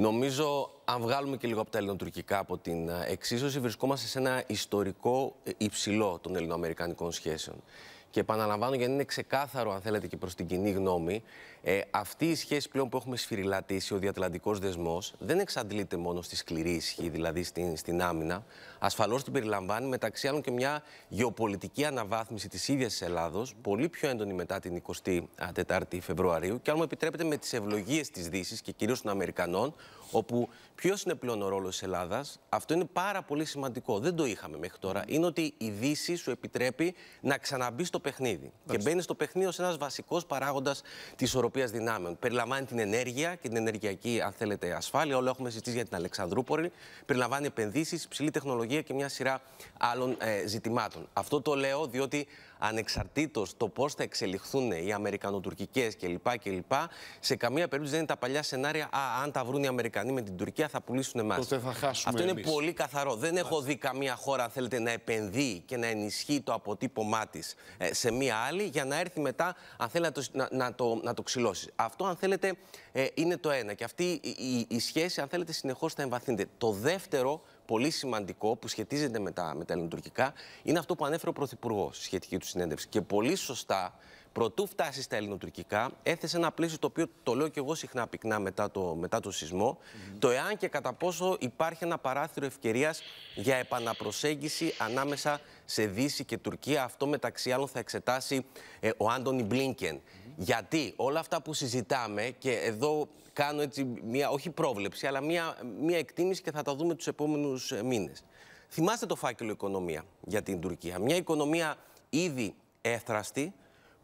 Νομίζω, αν βγάλουμε και λίγο από τα ελληνοτουρκικά από την ε, εξίσωση, βρισκόμαστε σε ένα ιστορικό ε, υψηλό των ελληνοαμερικανικών σχέσεων. Και επαναλαμβάνω, γιατί είναι ξεκάθαρο, αν θέλετε, και προς την κοινή γνώμη, ε, αυτή η σχέση πλέον που έχουμε σφυριλατήσει, ο διατλαντικός δεσμός, δεν εξαντλείται μόνο στη σκληρή ισχύ, δηλαδή στην, στην άμυνα. Ασφαλώς την περιλαμβάνει μεταξύ άλλων και μια γεωπολιτική αναβάθμιση της ίδιας της Ελλάδος, πολύ πιο έντονη μετά την 24η Φεβρουαρίου. Και αν μου επιτρέπετε, με τις ευλογίες της Δύσης και κυρίως των Αμερικανών, όπου ποιος είναι πλέον ο ρόλος της Ελλάδας, αυτό είναι πάρα πολύ σημαντικό. Δεν το είχαμε μέχρι τώρα. Είναι ότι η Δύση σου επιτρέπει να ξαναμπεί παιχνίδι. Και μπαίνει στο παιχνίδι ως ένας βασικός παράγοντας της ισορροπίας δυνάμεων. Περιλαμβάνει την ενέργεια και την ενεργειακή, αν θέλετε, ασφάλεια. Όλα έχουμε συζητήσει για την Αλεξανδρούπολη. Περιλαμβάνει επενδύσεις, ψηλή τεχνολογία και μια σειρά άλλων ε, ζητημάτων. Αυτό το λέω διότι ανεξαρτήτως το πώς θα εξελιχθούν οι Αμερικανοτουρκικές κλπ. κλπ. Σε καμία περίπτωση δεν είναι τα παλιά σενάρια «Α, αν τα βρουν οι Αμερικανοί με την Τουρκία θα πουλήσουν εμάς». Τότε θα χάσουμε Αυτό εμείς. είναι πολύ καθαρό. Δεν έχω δει καμία χώρα, αν θέλετε, να επενδύει και να ενισχύει το αποτύπωμά της ε, σε μία άλλη για να έρθει μετά, αν θέλετε, να το, να, να το, να το ξυλώσει. Αυτό, αν θέλετε, ε, είναι το ένα. Και αυτή η, η, η σχέση, αν θέλετε, συνεχώς θα εμβαθύνεται. Το δεύτερο πολύ σημαντικό που σχετίζεται με τα, ελληνοτουρκικά είναι αυτό που ανέφερε ο Πρωθυπουργός στη σχετική του συνέντευξη. Και πολύ σωστά, προτού φτάσει στα ελληνοτουρκικά, έθεσε ένα πλαίσιο το οποίο το λέω και εγώ συχνά πυκνά μετά το, μετά το σεισμό. Το εάν και κατά πόσο υπάρχει ένα παράθυρο ευκαιρίας για επαναπροσέγγιση ανάμεσα σε Δύση και Τουρκία. Αυτό μεταξύ άλλων θα εξετάσει ε, ο Άντωνι Μπλίνκεν. Γιατί όλα αυτά που συζητάμε και εδώ κάνω έτσι μια, όχι πρόβλεψη, αλλά μια, μια εκτίμηση και θα τα δούμε τους επόμενους ε, μήνες. Θυμάστε το φάκελο οικονομία για την Τουρκία. Μια οικονομία ήδη έθραστη,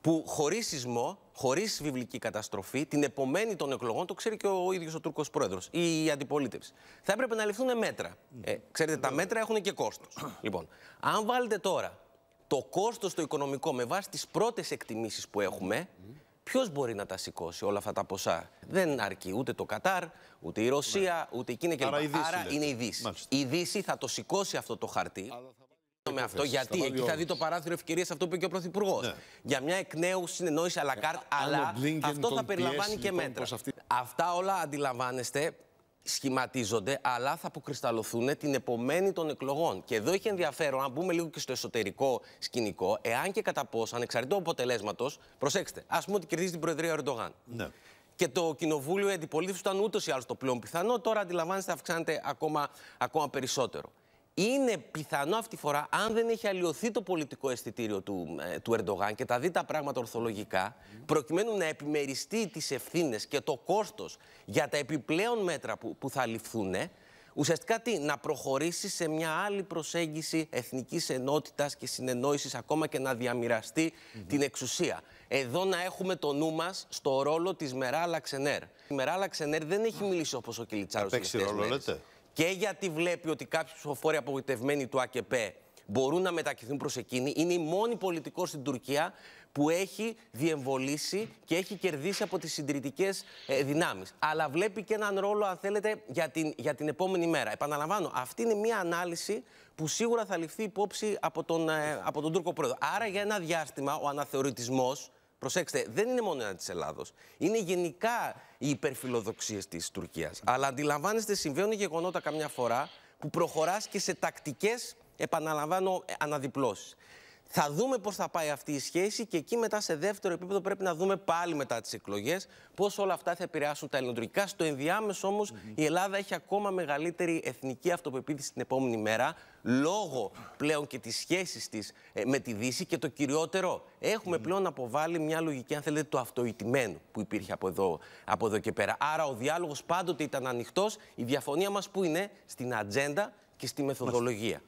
που χωρίς σεισμό, χωρίς βιβλική καταστροφή, την επομένη των εκλογών, το ξέρει και ο ίδιος ο Τούρκος πρόεδρος, η αντιπολίτευση. Θα έπρεπε να ληφθούν μέτρα. Ε, ξέρετε, τα μέτρα έχουν και κόστος. Λοιπόν, αν βάλετε τώρα το κόστος το οικονομικό με βάση τις πρώτες εκτιμήσεις που έχουμε, Ποιος μπορεί να τα σηκώσει όλα αυτά τα ποσά. Δεν αρκεί ούτε το Κατάρ, ούτε η Ρωσία, ναι. ούτε η Κίνα Άρα, η Άρα είναι η Δύση. Η Δύση θα το σηκώσει αυτό το χαρτί. Με αυτό, γιατί θα εκεί θα δει το παράθυρο ευκαιρίας αυτό που είπε και ο Πρωθυπουργός. Ναι. Για μια εκ νέου συνεννόηση ε, αλλά, αλλά αυτό θα περιλαμβάνει και λοιπόν μέτρα. Αυτά όλα αντιλαμβάνεστε σχηματίζονται, αλλά θα αποκρισταλωθούν την επομένη των εκλογών. Και εδώ έχει ενδιαφέρον, αν μπούμε λίγο και στο εσωτερικό σκηνικό, εάν και κατά πώ, ανεξαρτήτω αποτελέσματος, προσέξτε, ας πούμε ότι κερδίζει την Προεδρία ο Ερντογάν. Ναι. Και το κοινοβούλιο αντιπολίτευση ήταν ούτως ή άλλως το πλέον πιθανό, τώρα αντιλαμβάνεστε αυξάνεται ακόμα, ακόμα περισσότερο είναι πιθανό αυτή τη φορά, αν δεν έχει αλλοιωθεί το πολιτικό αισθητήριο του, ε, του Ερντογάν και τα δει τα πράγματα ορθολογικά, προκειμένου να επιμεριστεί τις ευθύνες και το κόστος για τα επιπλέον μέτρα που, θα ληφθούν, ουσιαστικά τι, να προχωρήσει σε μια άλλη προσέγγιση εθνικής ενότητας και συνεννόησης, ακόμα και να διαμοιραστεί την εξουσία. Εδώ να έχουμε το νου μας στο ρόλο της Μεράλα Ξενέρ. Η Μεράλα Ξενέρ δεν έχει μιλήσει όπως ο Κιλιτσάρο. Θα παίξει ρόλο, λέτε και γιατί βλέπει ότι κάποιοι ψηφοφόροι απογοητευμένοι του ΑΚΕΠ μπορούν να μετακινηθούν προς εκείνη. Είναι η μόνη πολιτικός στην Τουρκία που έχει διεμβολήσει και έχει κερδίσει από τις συντηρητικές ε, δυνάμεις. δυνάμει. Αλλά βλέπει και έναν ρόλο, αν θέλετε, για την, για την επόμενη μέρα. Επαναλαμβάνω, αυτή είναι μια ανάλυση που σίγουρα θα ληφθεί υπόψη από τον, ε, από τον Τούρκο πρόεδρο. Άρα, για ένα διάστημα, ο αναθεωρητισμός προσέξτε, δεν είναι μόνο ένα της Ελλάδος. Είναι γενικά οι υπερφιλοδοξίες της Τουρκίας. Αλλά αντιλαμβάνεστε, συμβαίνουν γεγονότα καμιά φορά που προχωράς και σε τακτικές, επαναλαμβάνω, αναδιπλώσεις. Θα δούμε πώς θα πάει αυτή η σχέση και εκεί μετά σε δεύτερο επίπεδο πρέπει να δούμε πάλι μετά τις εκλογές πώς όλα αυτά θα επηρεάσουν τα ελληνοτουρκικά. Στο ενδιάμεσο όμως η Ελλάδα έχει ακόμα μεγαλύτερη εθνική αυτοπεποίθηση την επόμενη μέρα λόγω πλέον και της σχέσης της ε, με τη Δύση και το κυριότερο, έχουμε mm. πλέον αποβάλει μια λογική, αν θέλετε, του αυτοητημένου που υπήρχε από εδώ, από εδώ και πέρα. Άρα ο διάλογος πάντοτε ήταν ανοιχτός. Η διαφωνία μας που είναι στην ατζέντα και στη μεθοδολογία.